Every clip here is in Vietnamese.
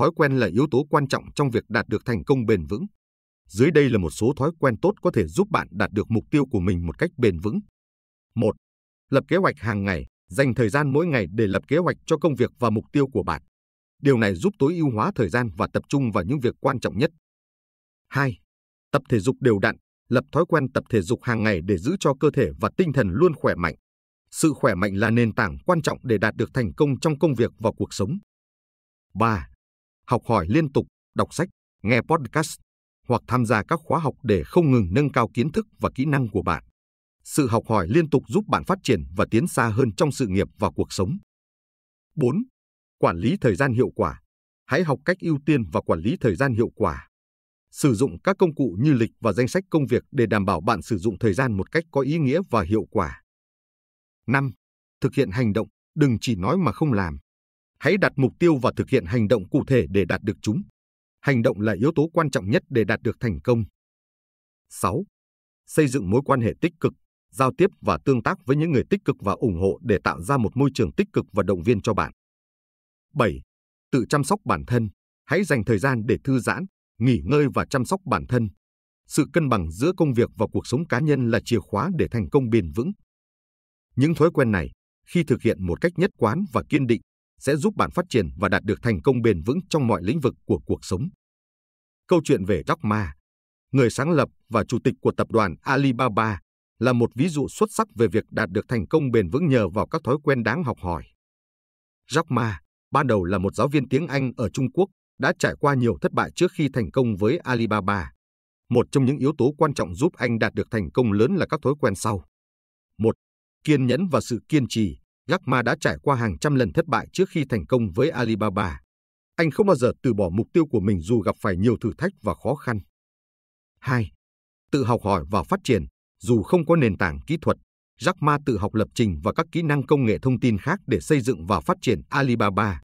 thói quen là yếu tố quan trọng trong việc đạt được thành công bền vững. Dưới đây là một số thói quen tốt có thể giúp bạn đạt được mục tiêu của mình một cách bền vững. 1. Lập kế hoạch hàng ngày, dành thời gian mỗi ngày để lập kế hoạch cho công việc và mục tiêu của bạn. Điều này giúp tối ưu hóa thời gian và tập trung vào những việc quan trọng nhất. 2. Tập thể dục đều đặn, lập thói quen tập thể dục hàng ngày để giữ cho cơ thể và tinh thần luôn khỏe mạnh. Sự khỏe mạnh là nền tảng quan trọng để đạt được thành công trong công việc và cuộc sống. 3 học hỏi liên tục, đọc sách, nghe podcast hoặc tham gia các khóa học để không ngừng nâng cao kiến thức và kỹ năng của bạn. Sự học hỏi liên tục giúp bạn phát triển và tiến xa hơn trong sự nghiệp và cuộc sống. 4. Quản lý thời gian hiệu quả. Hãy học cách ưu tiên và quản lý thời gian hiệu quả. Sử dụng các công cụ như lịch và danh sách công việc để đảm bảo bạn sử dụng thời gian một cách có ý nghĩa và hiệu quả. 5. Thực hiện hành động, đừng chỉ nói mà không làm. Hãy đặt mục tiêu và thực hiện hành động cụ thể để đạt được chúng. Hành động là yếu tố quan trọng nhất để đạt được thành công. 6. Xây dựng mối quan hệ tích cực, giao tiếp và tương tác với những người tích cực và ủng hộ để tạo ra một môi trường tích cực và động viên cho bạn. 7. Tự chăm sóc bản thân, hãy dành thời gian để thư giãn, nghỉ ngơi và chăm sóc bản thân. Sự cân bằng giữa công việc và cuộc sống cá nhân là chìa khóa để thành công bền vững. Những thói quen này, khi thực hiện một cách nhất quán và kiên định, sẽ giúp bạn phát triển và đạt được thành công bền vững trong mọi lĩnh vực của cuộc sống. Câu chuyện về Jack Ma, người sáng lập và chủ tịch của tập đoàn Alibaba, là một ví dụ xuất sắc về việc đạt được thành công bền vững nhờ vào các thói quen đáng học hỏi. Jack Ma, ban đầu là một giáo viên tiếng Anh ở Trung Quốc, đã trải qua nhiều thất bại trước khi thành công với Alibaba. Một trong những yếu tố quan trọng giúp anh đạt được thành công lớn là các thói quen sau. 1. Kiên nhẫn và sự kiên trì. Jack Ma đã trải qua hàng trăm lần thất bại trước khi thành công với Alibaba. Anh không bao giờ từ bỏ mục tiêu của mình dù gặp phải nhiều thử thách và khó khăn. 2. Tự học hỏi và phát triển, dù không có nền tảng kỹ thuật, Jack Ma tự học lập trình và các kỹ năng công nghệ thông tin khác để xây dựng và phát triển Alibaba.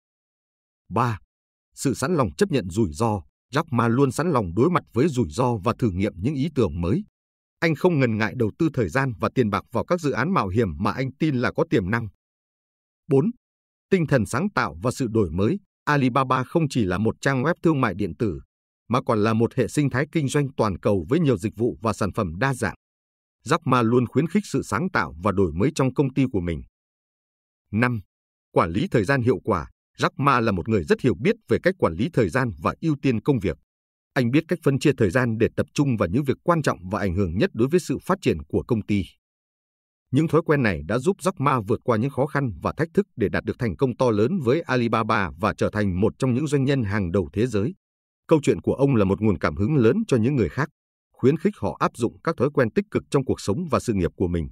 3. Sự sẵn lòng chấp nhận rủi ro, Jack Ma luôn sẵn lòng đối mặt với rủi ro và thử nghiệm những ý tưởng mới. Anh không ngần ngại đầu tư thời gian và tiền bạc vào các dự án mạo hiểm mà anh tin là có tiềm năng. 4. Tinh thần sáng tạo và sự đổi mới, Alibaba không chỉ là một trang web thương mại điện tử, mà còn là một hệ sinh thái kinh doanh toàn cầu với nhiều dịch vụ và sản phẩm đa dạng. Jack Ma luôn khuyến khích sự sáng tạo và đổi mới trong công ty của mình. 5. Quản lý thời gian hiệu quả, Jack Ma là một người rất hiểu biết về cách quản lý thời gian và ưu tiên công việc. Anh biết cách phân chia thời gian để tập trung vào những việc quan trọng và ảnh hưởng nhất đối với sự phát triển của công ty. Những thói quen này đã giúp Jack Ma vượt qua những khó khăn và thách thức để đạt được thành công to lớn với Alibaba và trở thành một trong những doanh nhân hàng đầu thế giới. Câu chuyện của ông là một nguồn cảm hứng lớn cho những người khác, khuyến khích họ áp dụng các thói quen tích cực trong cuộc sống và sự nghiệp của mình.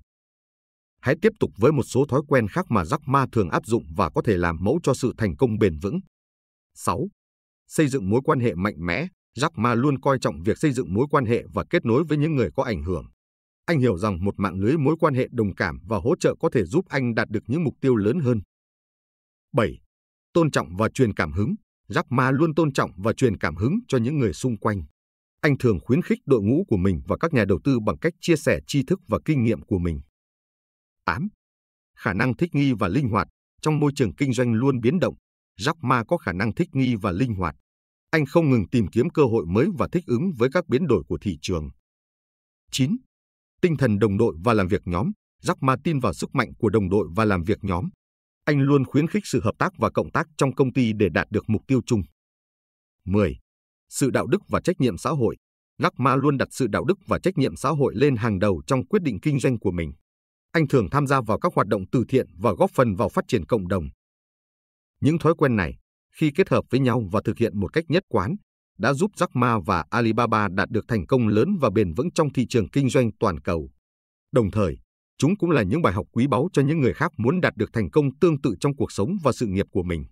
Hãy tiếp tục với một số thói quen khác mà Jack Ma thường áp dụng và có thể làm mẫu cho sự thành công bền vững. 6. Xây dựng mối quan hệ mạnh mẽ, Jack Ma luôn coi trọng việc xây dựng mối quan hệ và kết nối với những người có ảnh hưởng anh hiểu rằng một mạng lưới mối quan hệ đồng cảm và hỗ trợ có thể giúp anh đạt được những mục tiêu lớn hơn. 7. Tôn trọng và truyền cảm hứng. Jack Ma luôn tôn trọng và truyền cảm hứng cho những người xung quanh. Anh thường khuyến khích đội ngũ của mình và các nhà đầu tư bằng cách chia sẻ tri thức và kinh nghiệm của mình. 8. Khả năng thích nghi và linh hoạt. Trong môi trường kinh doanh luôn biến động, Jack Ma có khả năng thích nghi và linh hoạt. Anh không ngừng tìm kiếm cơ hội mới và thích ứng với các biến đổi của thị trường. 9 tinh thần đồng đội và làm việc nhóm, Jack Ma tin vào sức mạnh của đồng đội và làm việc nhóm. Anh luôn khuyến khích sự hợp tác và cộng tác trong công ty để đạt được mục tiêu chung. 10. Sự đạo đức và trách nhiệm xã hội Jack Ma luôn đặt sự đạo đức và trách nhiệm xã hội lên hàng đầu trong quyết định kinh doanh của mình. Anh thường tham gia vào các hoạt động từ thiện và góp phần vào phát triển cộng đồng. Những thói quen này, khi kết hợp với nhau và thực hiện một cách nhất quán, đã giúp Jack Ma và Alibaba đạt được thành công lớn và bền vững trong thị trường kinh doanh toàn cầu. Đồng thời, chúng cũng là những bài học quý báu cho những người khác muốn đạt được thành công tương tự trong cuộc sống và sự nghiệp của mình.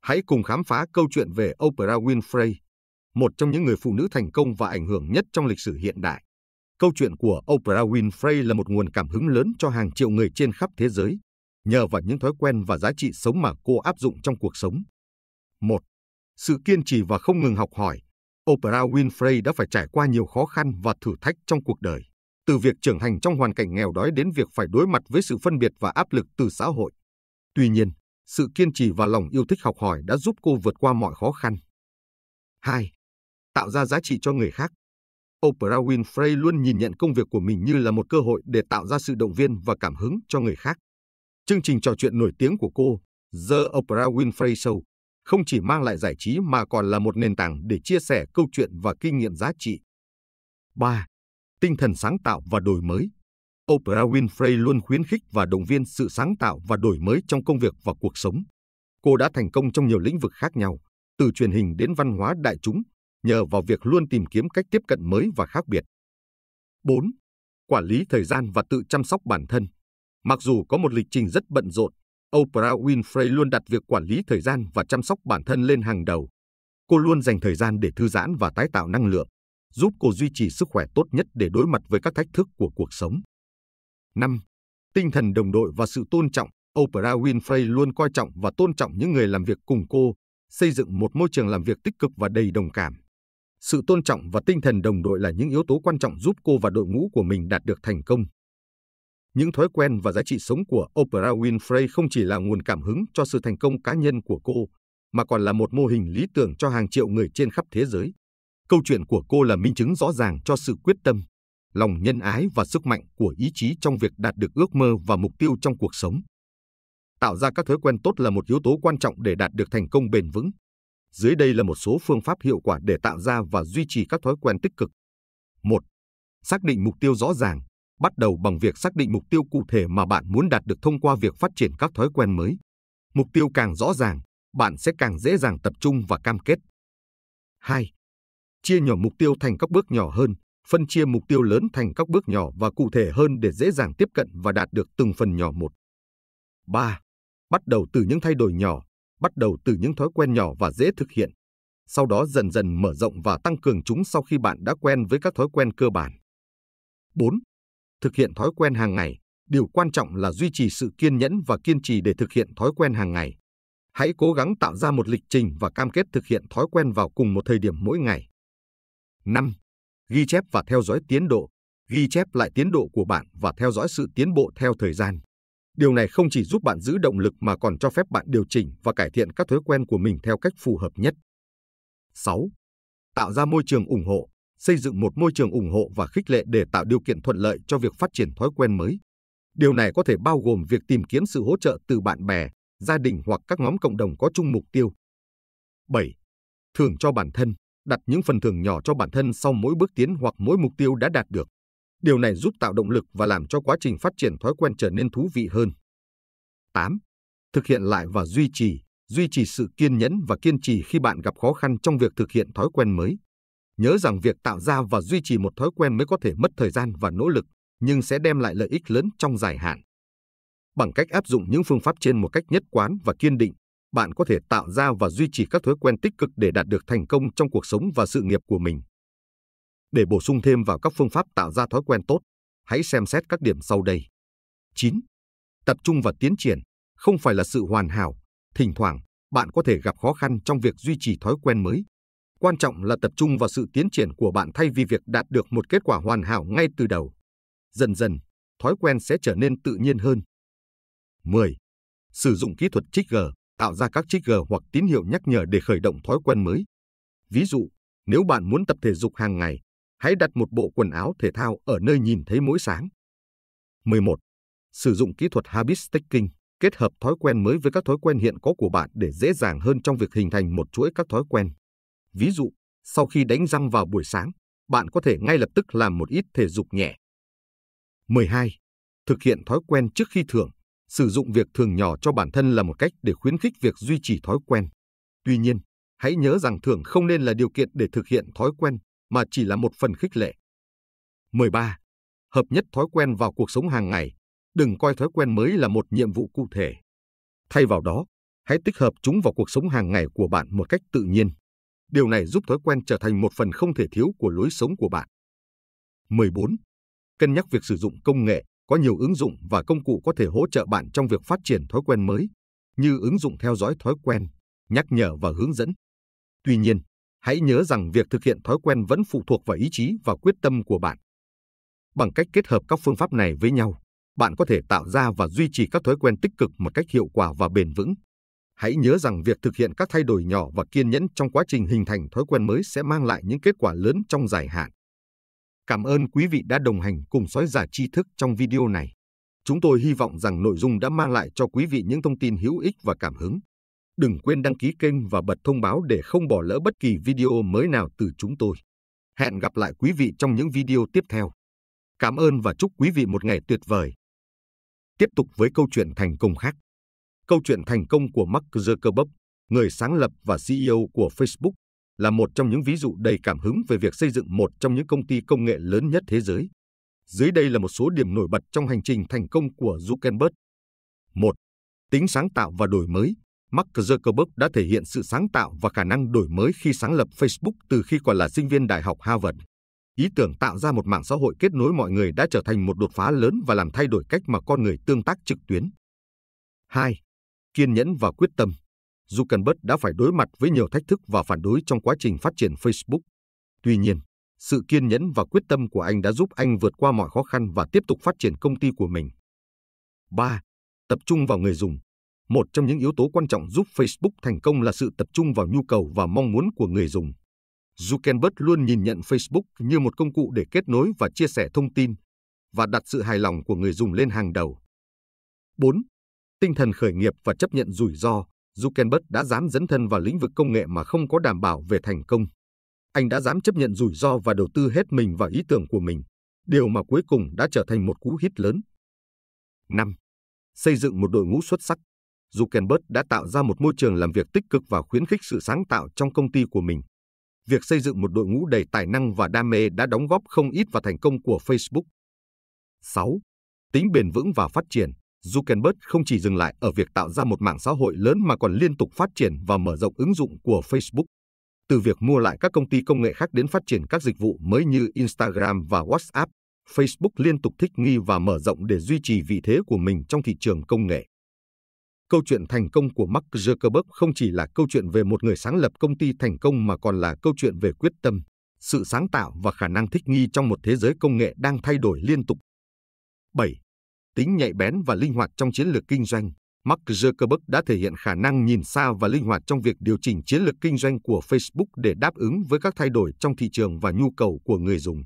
Hãy cùng khám phá câu chuyện về Oprah Winfrey, một trong những người phụ nữ thành công và ảnh hưởng nhất trong lịch sử hiện đại. Câu chuyện của Oprah Winfrey là một nguồn cảm hứng lớn cho hàng triệu người trên khắp thế giới, nhờ vào những thói quen và giá trị sống mà cô áp dụng trong cuộc sống. 1 sự kiên trì và không ngừng học hỏi, Oprah Winfrey đã phải trải qua nhiều khó khăn và thử thách trong cuộc đời, từ việc trưởng thành trong hoàn cảnh nghèo đói đến việc phải đối mặt với sự phân biệt và áp lực từ xã hội. Tuy nhiên, sự kiên trì và lòng yêu thích học hỏi đã giúp cô vượt qua mọi khó khăn. 2. Tạo ra giá trị cho người khác. Oprah Winfrey luôn nhìn nhận công việc của mình như là một cơ hội để tạo ra sự động viên và cảm hứng cho người khác. Chương trình trò chuyện nổi tiếng của cô, The Oprah Winfrey Show, không chỉ mang lại giải trí mà còn là một nền tảng để chia sẻ câu chuyện và kinh nghiệm giá trị. 3. Tinh thần sáng tạo và đổi mới Oprah Winfrey luôn khuyến khích và động viên sự sáng tạo và đổi mới trong công việc và cuộc sống. Cô đã thành công trong nhiều lĩnh vực khác nhau, từ truyền hình đến văn hóa đại chúng, nhờ vào việc luôn tìm kiếm cách tiếp cận mới và khác biệt. 4. Quản lý thời gian và tự chăm sóc bản thân Mặc dù có một lịch trình rất bận rộn, Oprah Winfrey luôn đặt việc quản lý thời gian và chăm sóc bản thân lên hàng đầu. Cô luôn dành thời gian để thư giãn và tái tạo năng lượng, giúp cô duy trì sức khỏe tốt nhất để đối mặt với các thách thức của cuộc sống. 5. Tinh thần đồng đội và sự tôn trọng. Oprah Winfrey luôn coi trọng và tôn trọng những người làm việc cùng cô, xây dựng một môi trường làm việc tích cực và đầy đồng cảm. Sự tôn trọng và tinh thần đồng đội là những yếu tố quan trọng giúp cô và đội ngũ của mình đạt được thành công những thói quen và giá trị sống của Oprah Winfrey không chỉ là nguồn cảm hứng cho sự thành công cá nhân của cô, mà còn là một mô hình lý tưởng cho hàng triệu người trên khắp thế giới. Câu chuyện của cô là minh chứng rõ ràng cho sự quyết tâm, lòng nhân ái và sức mạnh của ý chí trong việc đạt được ước mơ và mục tiêu trong cuộc sống. Tạo ra các thói quen tốt là một yếu tố quan trọng để đạt được thành công bền vững. Dưới đây là một số phương pháp hiệu quả để tạo ra và duy trì các thói quen tích cực. 1. Xác định mục tiêu rõ ràng, bắt đầu bằng việc xác định mục tiêu cụ thể mà bạn muốn đạt được thông qua việc phát triển các thói quen mới. Mục tiêu càng rõ ràng, bạn sẽ càng dễ dàng tập trung và cam kết. 2. Chia nhỏ mục tiêu thành các bước nhỏ hơn, phân chia mục tiêu lớn thành các bước nhỏ và cụ thể hơn để dễ dàng tiếp cận và đạt được từng phần nhỏ một. 3. Bắt đầu từ những thay đổi nhỏ, bắt đầu từ những thói quen nhỏ và dễ thực hiện. Sau đó dần dần mở rộng và tăng cường chúng sau khi bạn đã quen với các thói quen cơ bản. 4 thực hiện thói quen hàng ngày, điều quan trọng là duy trì sự kiên nhẫn và kiên trì để thực hiện thói quen hàng ngày. Hãy cố gắng tạo ra một lịch trình và cam kết thực hiện thói quen vào cùng một thời điểm mỗi ngày. 5. Ghi chép và theo dõi tiến độ. Ghi chép lại tiến độ của bạn và theo dõi sự tiến bộ theo thời gian. Điều này không chỉ giúp bạn giữ động lực mà còn cho phép bạn điều chỉnh và cải thiện các thói quen của mình theo cách phù hợp nhất. 6. Tạo ra môi trường ủng hộ xây dựng một môi trường ủng hộ và khích lệ để tạo điều kiện thuận lợi cho việc phát triển thói quen mới. Điều này có thể bao gồm việc tìm kiếm sự hỗ trợ từ bạn bè, gia đình hoặc các nhóm cộng đồng có chung mục tiêu. 7. Thưởng cho bản thân, đặt những phần thưởng nhỏ cho bản thân sau mỗi bước tiến hoặc mỗi mục tiêu đã đạt được. Điều này giúp tạo động lực và làm cho quá trình phát triển thói quen trở nên thú vị hơn. 8. Thực hiện lại và duy trì, duy trì sự kiên nhẫn và kiên trì khi bạn gặp khó khăn trong việc thực hiện thói quen mới. Nhớ rằng việc tạo ra và duy trì một thói quen mới có thể mất thời gian và nỗ lực, nhưng sẽ đem lại lợi ích lớn trong dài hạn. Bằng cách áp dụng những phương pháp trên một cách nhất quán và kiên định, bạn có thể tạo ra và duy trì các thói quen tích cực để đạt được thành công trong cuộc sống và sự nghiệp của mình. Để bổ sung thêm vào các phương pháp tạo ra thói quen tốt, hãy xem xét các điểm sau đây. 9. Tập trung và tiến triển, không phải là sự hoàn hảo, thỉnh thoảng bạn có thể gặp khó khăn trong việc duy trì thói quen mới. Quan trọng là tập trung vào sự tiến triển của bạn thay vì việc đạt được một kết quả hoàn hảo ngay từ đầu. Dần dần, thói quen sẽ trở nên tự nhiên hơn. 10. Sử dụng kỹ thuật trigger, tạo ra các trigger hoặc tín hiệu nhắc nhở để khởi động thói quen mới. Ví dụ, nếu bạn muốn tập thể dục hàng ngày, hãy đặt một bộ quần áo thể thao ở nơi nhìn thấy mỗi sáng. 11. Sử dụng kỹ thuật habit stacking, kết hợp thói quen mới với các thói quen hiện có của bạn để dễ dàng hơn trong việc hình thành một chuỗi các thói quen. Ví dụ, sau khi đánh răng vào buổi sáng, bạn có thể ngay lập tức làm một ít thể dục nhẹ. 12. Thực hiện thói quen trước khi thưởng. Sử dụng việc thưởng nhỏ cho bản thân là một cách để khuyến khích việc duy trì thói quen. Tuy nhiên, hãy nhớ rằng thưởng không nên là điều kiện để thực hiện thói quen, mà chỉ là một phần khích lệ. 13. Hợp nhất thói quen vào cuộc sống hàng ngày. Đừng coi thói quen mới là một nhiệm vụ cụ thể. Thay vào đó, hãy tích hợp chúng vào cuộc sống hàng ngày của bạn một cách tự nhiên. Điều này giúp thói quen trở thành một phần không thể thiếu của lối sống của bạn. 14. Cân nhắc việc sử dụng công nghệ có nhiều ứng dụng và công cụ có thể hỗ trợ bạn trong việc phát triển thói quen mới, như ứng dụng theo dõi thói quen, nhắc nhở và hướng dẫn. Tuy nhiên, hãy nhớ rằng việc thực hiện thói quen vẫn phụ thuộc vào ý chí và quyết tâm của bạn. Bằng cách kết hợp các phương pháp này với nhau, bạn có thể tạo ra và duy trì các thói quen tích cực một cách hiệu quả và bền vững. Hãy nhớ rằng việc thực hiện các thay đổi nhỏ và kiên nhẫn trong quá trình hình thành thói quen mới sẽ mang lại những kết quả lớn trong dài hạn. Cảm ơn quý vị đã đồng hành cùng sói giả tri thức trong video này. Chúng tôi hy vọng rằng nội dung đã mang lại cho quý vị những thông tin hữu ích và cảm hứng. Đừng quên đăng ký kênh và bật thông báo để không bỏ lỡ bất kỳ video mới nào từ chúng tôi. Hẹn gặp lại quý vị trong những video tiếp theo. Cảm ơn và chúc quý vị một ngày tuyệt vời. Tiếp tục với câu chuyện thành công khác. Câu chuyện thành công của Mark Zuckerberg, người sáng lập và CEO của Facebook, là một trong những ví dụ đầy cảm hứng về việc xây dựng một trong những công ty công nghệ lớn nhất thế giới. Dưới đây là một số điểm nổi bật trong hành trình thành công của Zuckerberg. 1. Tính sáng tạo và đổi mới. Mark Zuckerberg đã thể hiện sự sáng tạo và khả năng đổi mới khi sáng lập Facebook từ khi còn là sinh viên Đại học Harvard. Ý tưởng tạo ra một mạng xã hội kết nối mọi người đã trở thành một đột phá lớn và làm thay đổi cách mà con người tương tác trực tuyến. 2 kiên nhẫn và quyết tâm, Zuckerberg đã phải đối mặt với nhiều thách thức và phản đối trong quá trình phát triển Facebook. Tuy nhiên, sự kiên nhẫn và quyết tâm của anh đã giúp anh vượt qua mọi khó khăn và tiếp tục phát triển công ty của mình. 3. Tập trung vào người dùng. Một trong những yếu tố quan trọng giúp Facebook thành công là sự tập trung vào nhu cầu và mong muốn của người dùng. Zuckerberg luôn nhìn nhận Facebook như một công cụ để kết nối và chia sẻ thông tin và đặt sự hài lòng của người dùng lên hàng đầu. 4 tinh thần khởi nghiệp và chấp nhận rủi ro, Zuckerberg đã dám dấn thân vào lĩnh vực công nghệ mà không có đảm bảo về thành công. Anh đã dám chấp nhận rủi ro và đầu tư hết mình vào ý tưởng của mình, điều mà cuối cùng đã trở thành một cú hít lớn. 5. Xây dựng một đội ngũ xuất sắc. Zuckerberg đã tạo ra một môi trường làm việc tích cực và khuyến khích sự sáng tạo trong công ty của mình. Việc xây dựng một đội ngũ đầy tài năng và đam mê đã đóng góp không ít vào thành công của Facebook. 6. Tính bền vững và phát triển. Zuckerberg không chỉ dừng lại ở việc tạo ra một mạng xã hội lớn mà còn liên tục phát triển và mở rộng ứng dụng của Facebook. Từ việc mua lại các công ty công nghệ khác đến phát triển các dịch vụ mới như Instagram và WhatsApp, Facebook liên tục thích nghi và mở rộng để duy trì vị thế của mình trong thị trường công nghệ. Câu chuyện thành công của Mark Zuckerberg không chỉ là câu chuyện về một người sáng lập công ty thành công mà còn là câu chuyện về quyết tâm, sự sáng tạo và khả năng thích nghi trong một thế giới công nghệ đang thay đổi liên tục. 7 tính nhạy bén và linh hoạt trong chiến lược kinh doanh, Mark Zuckerberg đã thể hiện khả năng nhìn xa và linh hoạt trong việc điều chỉnh chiến lược kinh doanh của Facebook để đáp ứng với các thay đổi trong thị trường và nhu cầu của người dùng.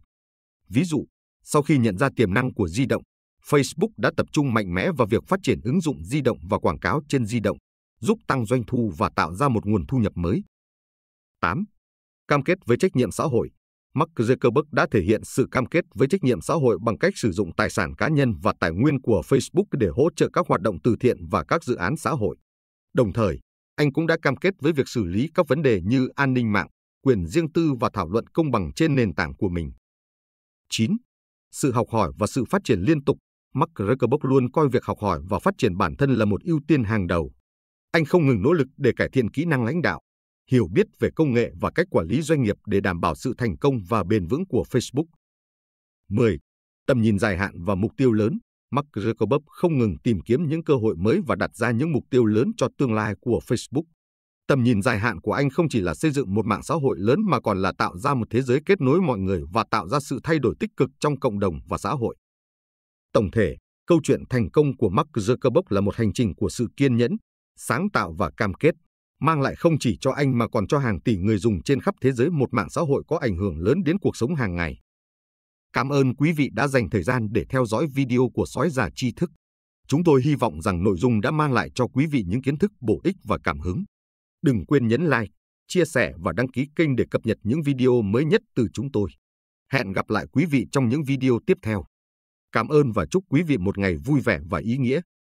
Ví dụ, sau khi nhận ra tiềm năng của di động, Facebook đã tập trung mạnh mẽ vào việc phát triển ứng dụng di động và quảng cáo trên di động, giúp tăng doanh thu và tạo ra một nguồn thu nhập mới. 8. Cam kết với trách nhiệm xã hội Mark Zuckerberg đã thể hiện sự cam kết với trách nhiệm xã hội bằng cách sử dụng tài sản cá nhân và tài nguyên của Facebook để hỗ trợ các hoạt động từ thiện và các dự án xã hội. Đồng thời, anh cũng đã cam kết với việc xử lý các vấn đề như an ninh mạng, quyền riêng tư và thảo luận công bằng trên nền tảng của mình. 9. Sự học hỏi và sự phát triển liên tục Mark Zuckerberg luôn coi việc học hỏi và phát triển bản thân là một ưu tiên hàng đầu. Anh không ngừng nỗ lực để cải thiện kỹ năng lãnh đạo, hiểu biết về công nghệ và cách quản lý doanh nghiệp để đảm bảo sự thành công và bền vững của Facebook. 10. Tầm nhìn dài hạn và mục tiêu lớn. Mark Zuckerberg không ngừng tìm kiếm những cơ hội mới và đặt ra những mục tiêu lớn cho tương lai của Facebook. Tầm nhìn dài hạn của anh không chỉ là xây dựng một mạng xã hội lớn mà còn là tạo ra một thế giới kết nối mọi người và tạo ra sự thay đổi tích cực trong cộng đồng và xã hội. Tổng thể, câu chuyện thành công của Mark Zuckerberg là một hành trình của sự kiên nhẫn, sáng tạo và cam kết mang lại không chỉ cho anh mà còn cho hàng tỷ người dùng trên khắp thế giới một mạng xã hội có ảnh hưởng lớn đến cuộc sống hàng ngày. Cảm ơn quý vị đã dành thời gian để theo dõi video của Sói Già Tri Thức. Chúng tôi hy vọng rằng nội dung đã mang lại cho quý vị những kiến thức bổ ích và cảm hứng. Đừng quên nhấn like, chia sẻ và đăng ký kênh để cập nhật những video mới nhất từ chúng tôi. Hẹn gặp lại quý vị trong những video tiếp theo. Cảm ơn và chúc quý vị một ngày vui vẻ và ý nghĩa.